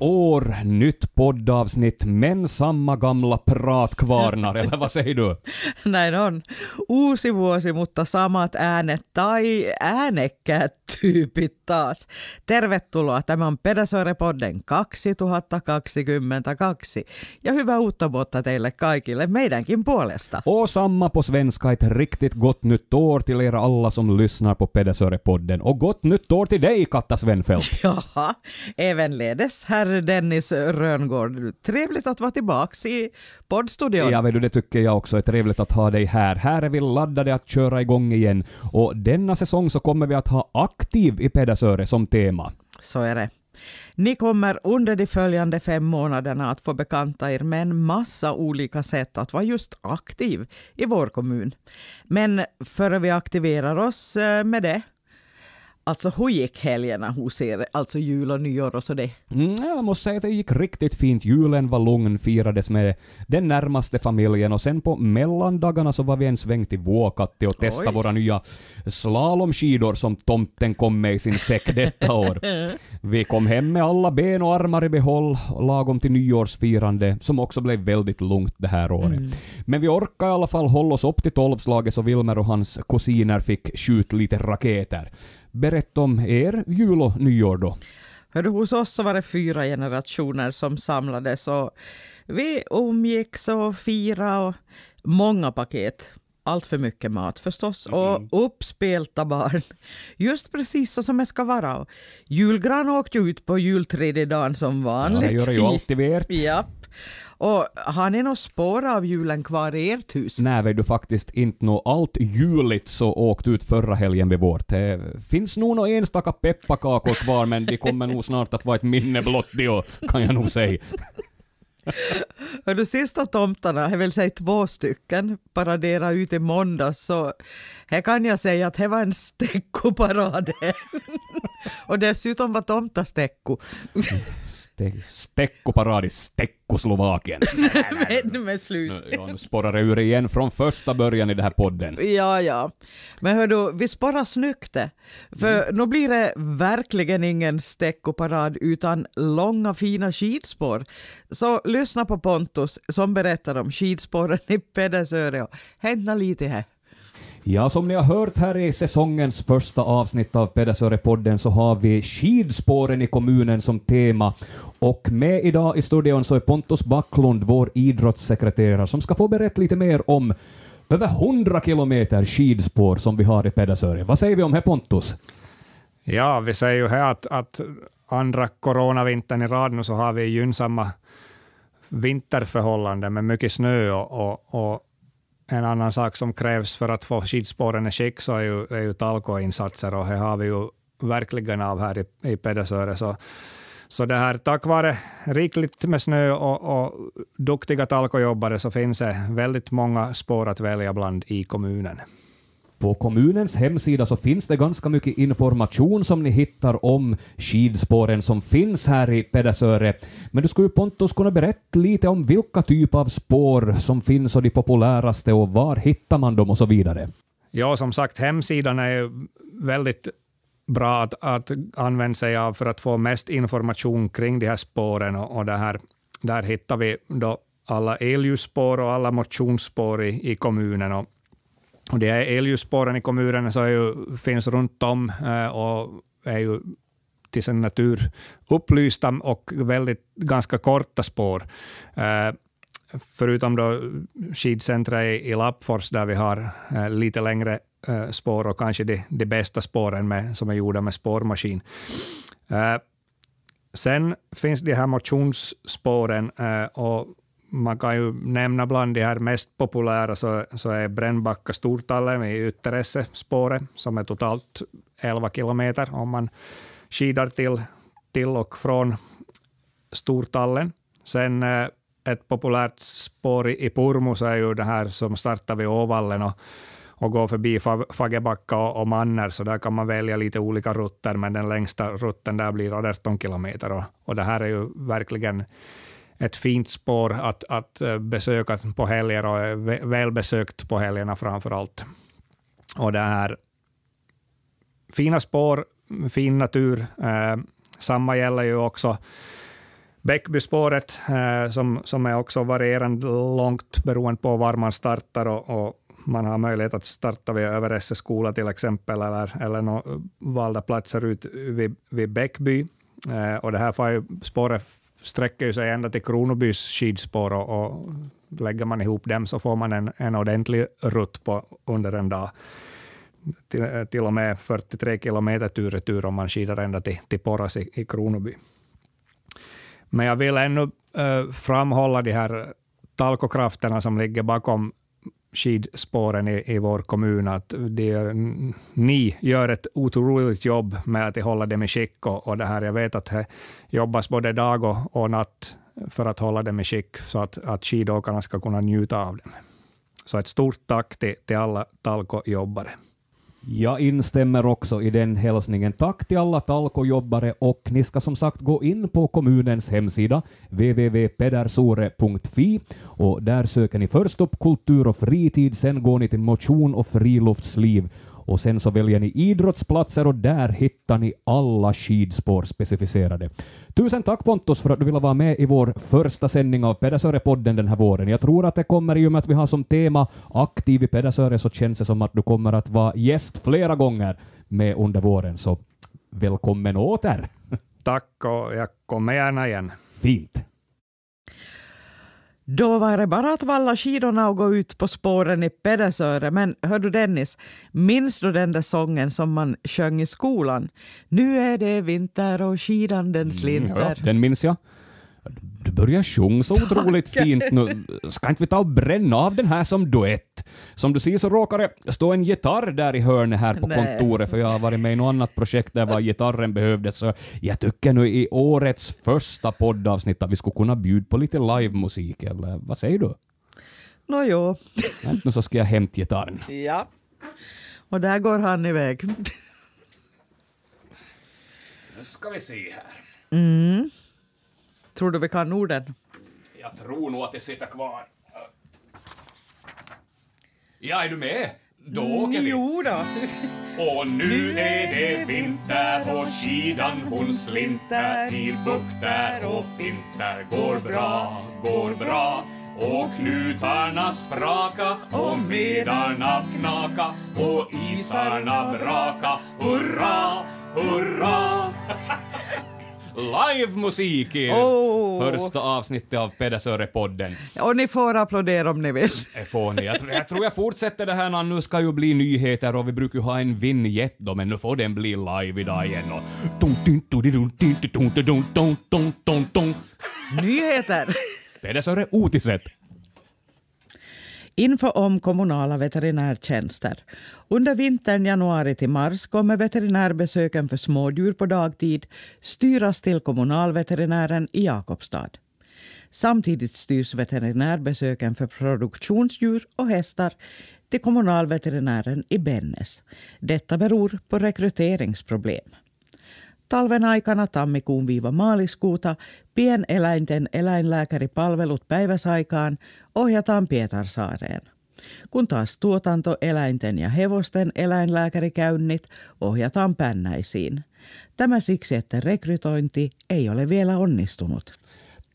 år, nytt poddavsnitt, men samma gamla pratkvarnar, eller vad säger du? Näin on. Uusi vuosi, mutta samat äänet tai äänekkäät tyypit taas. Tervetuloa tämän Pedasoire-podden 2022 ja hyvää uutta vuotta teille kaikille meidänkin puolesta. O samma på svenska, ett riktigt gott nytt år till er alla som lyssnar på Pedasoire-podden. Och gott nytt år till dig, Katta Svenfeldt! Jaha, ledes här här Dennis Röngård. Trevligt att vara tillbaka i poddstudion. Ja, vet det tycker jag också är trevligt att ha dig här. Här är vi laddade att köra igång igen och denna säsong så kommer vi att ha aktiv i Pedersöre som tema. Så är det. Ni kommer under de följande fem månaderna att få bekanta er med en massa olika sätt att vara just aktiv i vår kommun. Men före vi aktiverar oss eh, med det Alltså hur gick helgerna hos er, alltså jul och nyår och sådär? Mm, jag måste säga att det gick riktigt fint. Julen var lugn, firades med den närmaste familjen och sen på mellandagarna så var vi en sväng till Vuokatti och testade Oj. våra nya slalomskidor som tomten kom med i sin säck detta år. vi kom hem med alla ben och armar i behåll lagom till nyårsfirande som också blev väldigt lugnt det här året. Mm. Men vi orkade i alla fall hålla oss upp till tolvslaget så Wilmer och hans kusiner fick skjuta lite raketer. Berätta om er jul och nyår då. Hör hos oss så var det fyra generationer som samlades och vi umgicks och firade och många paket. Allt för mycket mat förstås och mm. uppspelta barn. Just precis så som det ska vara. Julgran åkte ut på jultredje dagen som vanligt. Ja, det gör det ju alltid värt. Japp. Och har ni något spår av julen kvar i ert hus? Nej, vet du faktiskt inte nå allt juligt så åkte ut förra helgen vid vårt. Det finns nog några enstaka pepparkakor kvar men de kommer nog snart att vara ett minne blott kan jag nog säga. Hör sista tomtarna, det vill säga två stycken, paraderade ut i måndags så här kan jag säga att det var en stekkoparad. och dessutom var tomta stekko. Ste stekkoparad i Stekkoslovakien. men, men slut. Nu, ja, nu sporrar det ur igen från första början i den här podden. Ja, ja. Men hör du, vi sporrar snyggt det. För mm. nu blir det verkligen ingen stekkoparad utan långa fina skidspår. Så lyssna på Pontus som berättar om skidspåren i Pedersöre och händer lite här. Ja, som ni har hört här i säsongens första avsnitt av Pedersöre-podden så har vi skidspåren i kommunen som tema. Och med idag i studion så är Pontus Backlund, vår idrottssekreterare, som ska få berätta lite mer om över 100 kilometer skidspår som vi har i Pedersöre. Vad säger vi om det Pontus? Ja, vi säger ju här att, att andra coronavintern i rad nu så har vi gynnsamma vinterförhållanden med mycket snö och, och, och, en annan sak som krävs för att få skidspåren i skick så är ju, är ju talkoinsatser och det har vi ju verkligen av här i, i Pedersöre. Så, så det här, tack vare rikligt med snö och, och duktiga talkojobbare så finns det väldigt många spår att välja bland i kommunen. På kommunens hemsida så finns det ganska mycket information som ni hittar om skidspåren som finns här i Pedersöre. Men du skulle ju Pontus kunna berätta lite om vilka typer av spår som finns och de populäraste och var hittar man dem och så vidare. Ja, som sagt, hemsidan är väldigt bra att, att använda sig av för att få mest information kring de här spåren. Och, och här, där hittar vi då alla elljusspår och alla motionsspår i, i kommunen. Och och de här elljusspåren i kommunen så ju, finns runt om eh, och är ju till sin natur upplysta och väldigt, ganska korta spår. Eh, förutom då skidcentret i, i Lappfors där vi har eh, lite längre spår och kanske de, de bästa spåren med, som är gjorda med spårmaskin. Sen finns de här motionsspåren och man kan ju nämna bland de här mest populära så, så är Brännbacka Stortallen i Ytteresse spåret som är totalt 11 kilometer om man skidar till, till och från Stortallen. Sen eh, ett populärt spår i, i är ju det här som startar vid Åvallen och, och går förbi Fagebacka och, och Manner, så där kan man välja lite olika rutter, men den längsta rutten där blir 18 kilometer och, och det här är ju verkligen ett fint spår att, att eh, besöka på helger och eh, välbesökt på helgerna framför allt. Och det är fina spår, fin natur. Eh, samma gäller ju också Bäckbyspåret eh, som, som är också varierande långt beroende på var man startar och, och man har möjlighet att starta vid Överesse skola till exempel eller, eller valda platser ut vid, vid Bäckby. Eh, och det här spåret sträcker sig ända till Kronobys skidspår och, och lägger man ihop dem så får man en, en ordentlig rutt på, under en dag. Till, till och med 43 kilometer tur och tur om man skidar ända till, till Porras i, i Kronoby. Men jag vill ännu äh, framhålla de här talkokrafterna som ligger bakom skidspåren i, i vår kommun. Att det, ni gör ett otroligt jobb med att hålla dem i skick. Och, och det här, jag vet att det jobbas både dag och, och natt för att hålla dem i skick så att, att skidåkarna ska kunna njuta av dem. Så ett stort tack till, till alla Talko-jobbare. Jag instämmer också i den hälsningen. Tack till alla talkojobbare och ni ska som sagt gå in på kommunens hemsida www.pedersore.fi och där söker ni först upp kultur och fritid, sen går ni till motion och friluftsliv och sen så väljer ni idrottsplatser och där hittar ni alla skidspår specificerade. Tusen tack Pontus för att du ville vara med i vår första sändning av Pedersöre-podden den här våren. Jag tror att det kommer i och med att vi har som tema aktiv i Pedersöre så känns det som att du kommer att vara gäst flera gånger med under våren. Så välkommen åter! Tack och jag kommer gärna igen. Fint. Då var det bara att valla skidorna och gå ut på spåren i Pedersöre. Men hör du Dennis, minns du den där sången som man sjöng i skolan? Nu är det vinter och skidan den mm, slinter. Mm, ja, den minns jag du börjar sjunga så otroligt Tack. fint nu. Ska inte vi ta och bränna av den här som duett? Som du ser så råkar det stå en gitarr där i hörnet här på Nej. kontoret, för jag har varit med i något annat projekt där var gitarren behövdes. Så jag tycker nu i årets första poddavsnitt att vi skulle kunna bjuda på lite livemusik, eller vad säger du? Nåjo. Vänta nu så ska jag hämta gitarren. Ja. Och där går han iväg. Nu ska vi se här. Mm. Tror du vi kan orden? Jag tror nog att det sitter kvar. Ja, är du med? Då åker vi. Jodå! Och nu är det vinter och skidan hon slinter till bukter och finter Går bra, går bra. Och knutarna spraka och medarna knaka och isarna braka. Hurra, hurra! Livemusik! Oh. Första avsnittet av Pedasöre-podden. Och ni får applådera om ni vill. Det får ni. Jag, tror- jag tror jag fortsätter det här när nu ska ju bli nyheter och vi brukar ju ha en vinjett då men nu får den bli live idag igen och... Pedersöre Otiset. Info om kommunala veterinärtjänster. Under vintern januari till mars kommer veterinärbesöken för smådjur på dagtid styras till kommunalveterinären i Jakobstad. Samtidigt styrs veterinärbesöken för produktionsdjur och hästar till kommunalveterinären i Bennes. Detta beror på rekryteringsproblem. Talven aikana tammikuun viiva maaliskuuta pieneläinten eläinlääkäripalvelut päiväsaikaan ohjataan Pietarsaareen kun taas tuotanto eläinten ja hevosten eläinlääkärikäynnit ohjataan pännäisiin. Tämä siksi, että rekrytointi ei ole vielä onnistunut.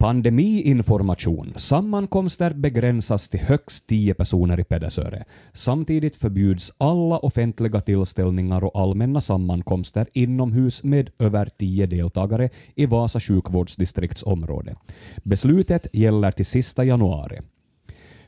Pandemiinformation. Sammankomster begränsas till högst 10 personer i Pedersöre. Samtidigt förbjuds alla offentliga tillställningar och allmänna sammankomster inomhus med över 10 deltagare i Vasa sjukvårdsdistrikts område. Beslutet gäller till sista januari.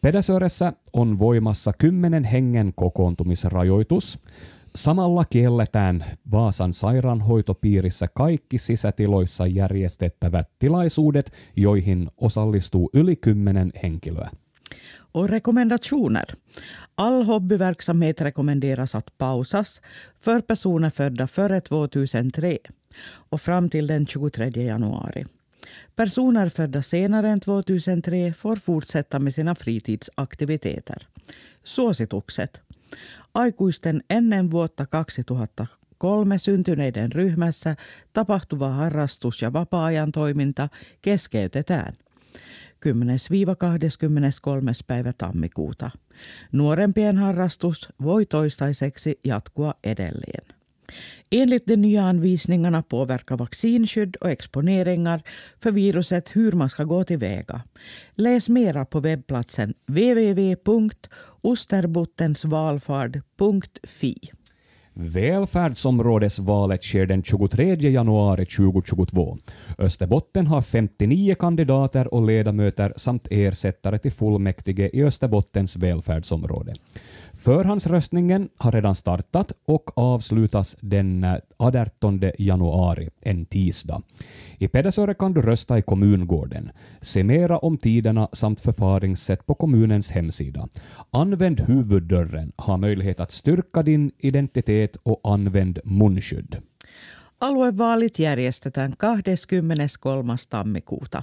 Pedersöressä on voimassa kymmenen hengen kokoontumisrajoitus. Samalla kielletään Vaasan sairaanhoitopiirissä kaikki sisätiloissa järjestettävät tilaisuudet, joihin osallistuu yli kymmenen henkilöä. Och rekommendationer. All hobbyverksamhet rekommenderas att pausas för personer födda före 2003 och fram till den 23 januari. Personer födda senare än 2003 får fortsätta med sina fritidsaktiviteter. Suositukset aikuisten ennen vuotta 2003 syntyneiden ryhmässä tapahtuva harrastus- ja vapaa-ajan toiminta keskeytetään. 10-23. päivä tammikuuta. Nuorempien harrastus voi toistaiseksi jatkua edelleen. Enligt de nya anvisningarna påverkar vaccinskydd och exponeringar för viruset hur man ska gå tillväga. Läs mera på webbplatsen www.osterbottensvalfard.fi. Välfärdsområdesvalet sker den 23 januari 2022. Österbotten har 59 kandidater och ledamöter samt ersättare till fullmäktige i Österbottens välfärdsområde. Förhandsröstningen har redan startat och avslutas den 18 eh, januari, en tisdag. I Pedersöre kan du rösta i kommungården. Se mera om tiderna samt förfaringssätt på kommunens hemsida. Använd huvuddörren, ha möjlighet att styrka din identitet och använd munskydd. Aluevaalit järjestetään 23. tammikuuta.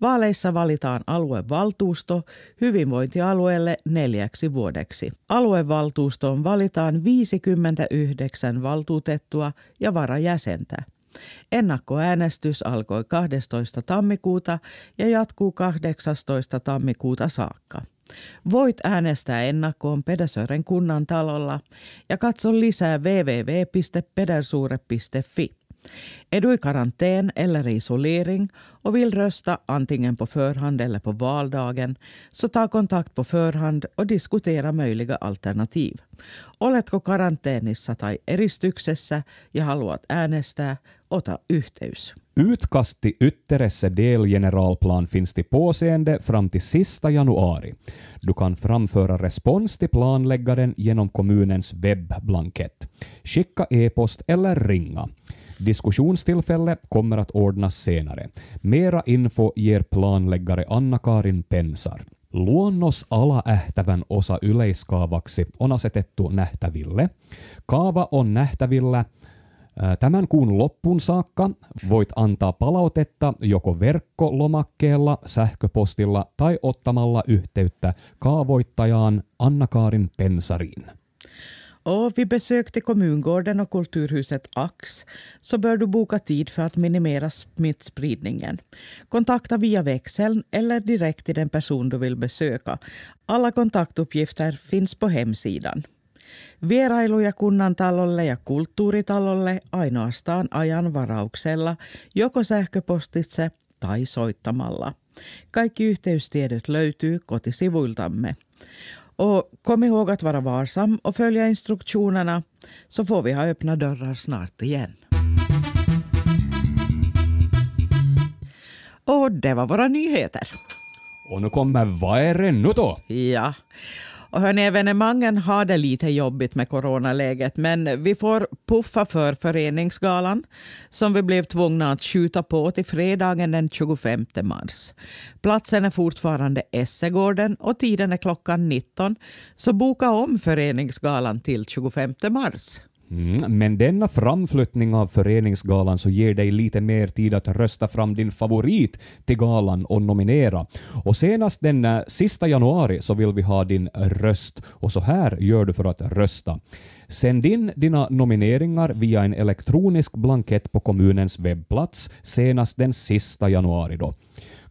Vaaleissa valitaan aluevaltuusto hyvinvointialueelle neljäksi vuodeksi. Aluevaltuustoon valitaan 59 valtuutettua ja varajäsentä. Ennakkoäänestys alkoi 12. tammikuuta ja jatkuu 18. tammikuuta saakka. Voit äänestää ennakkoon Pedersuuren kunnan talolla ja katso lisää www.pedersuure.fi. Edui karanteen eller isolering och vill rösta antingen på förhand eller på valdagen så ta kontakt på förhand och diskutera möjliga alternativ. Oletko karanteenissa tai eristyksessä ja haluat äänestää, ota yhteys. Utkast till ytteresse delgeneralplan finns till påseende fram till sista januari. Du kan framföra respons till planläggaren genom kommunens webblankett. Skicka e-post eller ringa. Diskussionstillfälle kommer att ordnas senare. Mera info ger planläggare Anna-Karin Pensar. Luonnos alaähtävän osa yleiskaavaksi on asetettu nähtäville. Kaava on nähtävillä Tämän kuun loppuun saakka voit antaa palautetta joko verkkolomakkeella, sähköpostilla tai ottamalla yhteyttä kaavoittajaan Annakaarin Pensariin. Och vi besökte kommungården och kulturhuset Ax så bör du boka tid för att minimera smittspridningen. Kontakta via växeln eller direkt till den person du vill besöka. Alla kontaktuppgifter finns på hemsidan. Vierailuja kunnan talolle ja kulttuuritalolle ainoastaan ajan varauksella, joko sähköpostitse tai soittamalla. Kaikki yhteystiedot löytyy kotisivuiltamme. Och kom ihåg att vara varsam och följa instruktionerna så får vi ha öppna dörrar snart igen. Och det var våra nyheter. Och nu kommer Vad är det nu då? Ja. Och hörni, evenemangen har det lite jobbigt med coronaläget, men vi får puffa för föreningsgalan som vi blev tvungna att skjuta på till fredagen den 25 mars. Platsen är fortfarande Essegården och tiden är klockan 19, så boka om föreningsgalan till 25 mars. Mm, men denna framflyttning av föreningsgalan så ger dig lite mer tid att rösta fram din favorit till galan och nominera. Och senast den eh, sista januari så vill vi ha din röst och så här gör du för att rösta. Sänd in dina nomineringar via en elektronisk blankett på kommunens webbplats senast den sista januari. Då.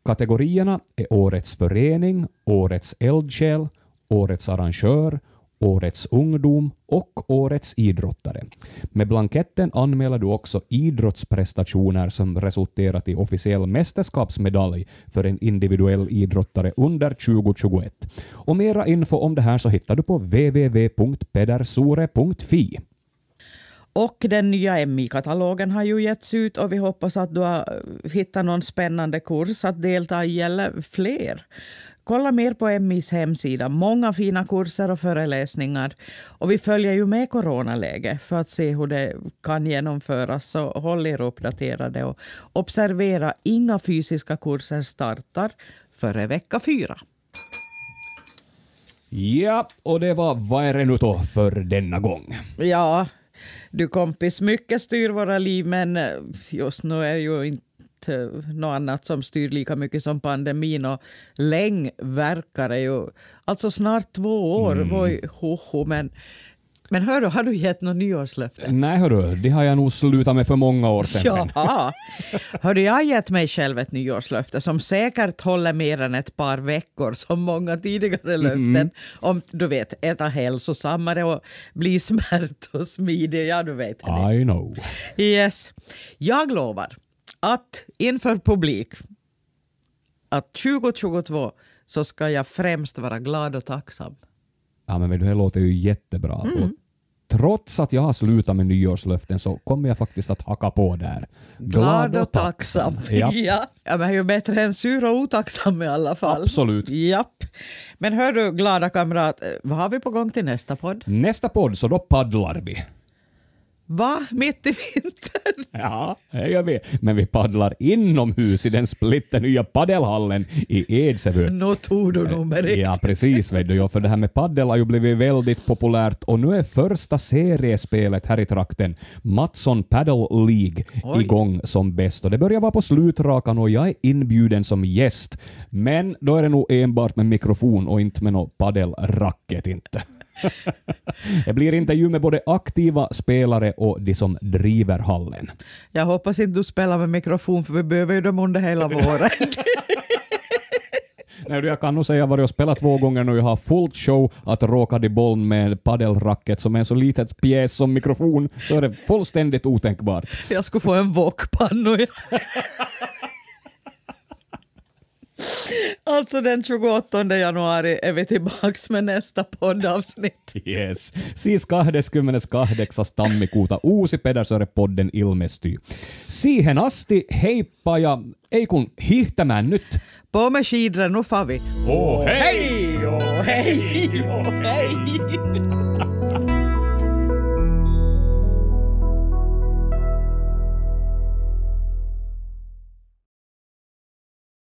Kategorierna är Årets förening, Årets eldsjäl, Årets arrangör Årets ungdom och Årets idrottare. Med blanketten anmäler du också idrottsprestationer som resulterat i officiell mästerskapsmedalj för en individuell idrottare under 2021. Och mera info om det här så hittar du på www.pedersore.fi. Och den nya MI-katalogen har ju getts ut och vi hoppas att du har eh, hittat någon spännande kurs att delta i eller fler. Kolla mer på MIs hemsida. Många fina kurser och föreläsningar. Och vi följer ju med coronaläget för att se hur det kan genomföras. Så håll er uppdaterade och observera. Inga fysiska kurser startar före vecka fyra. Ja, och det var Vad är det nu då för denna gång? Ja, du kompis, mycket styr våra liv, men just nu är ju inte Eh, något annat som styr lika mycket som pandemin. Och det ju, alltså snart två år, mm. var ho, ho, men men hör du, har du gett något nyårslöfte? Nej hörru, det har jag nog slutat med för många år sedan. Jaha. Hörru, jag har gett mig själv ett nyårslöfte som säkert håller mer än ett par veckor som många tidigare löften. Mm. Om du vet, äta hälsosammare och bli smärt och smidig. Ja, du vet. Det. I know. Yes. Jag lovar att inför publik att 2022 så ska jag främst vara glad och tacksam. Ja, men det här låter ju jättebra. Mm. Och trots att jag har slutat med nyårslöften så kommer jag faktiskt att hacka på där. Glad, glad och tacksam. tacksam. Ja. ja. men det är ju bättre än sur och otacksam i alla fall. Absolut. Japp. Men hör du, glada kamrat, eh, vad har vi på gång till nästa podd? Nästa podd, så då paddlar vi. Va? Mitt i vintern? Ja, det gör vi. Men vi paddlar inomhus i den splitternya paddelhallen i Edsevö. Nå tog du nog med Ja, precis. Vet du, för det här med paddel har ju blivit väldigt populärt och nu är första seriespelet här i trakten, Matsson Paddle League, Oj. igång som bäst. Och det börjar vara på slutrakan och jag är inbjuden som gäst. Men då är det nog enbart med mikrofon och inte med något paddelracket inte. Det blir intervju med både aktiva spelare och de som driver hallen. Jag hoppas inte du spelar med mikrofon, för vi behöver ju dem under hela våren. Nej, jag kan nog säga att jag har spelat två gånger nu. och Jag har fullt show att råka i bollen med padelracket som är en så liten pjäs som mikrofon, så är det fullständigt otänkbart. Jag skulle få en wokpanna. Alltså den 28 januari är vi tillbaka med nästa poddavsnitt. Yes. Siis 28. tammikuuta uusi Pedasöre-podden ilmestyy. Siihen asti heippa ja ei kun hihtämään nyt. På med nu favi. Oh Åh oh, hej! oh, hej! oh, hei. Oh, hej.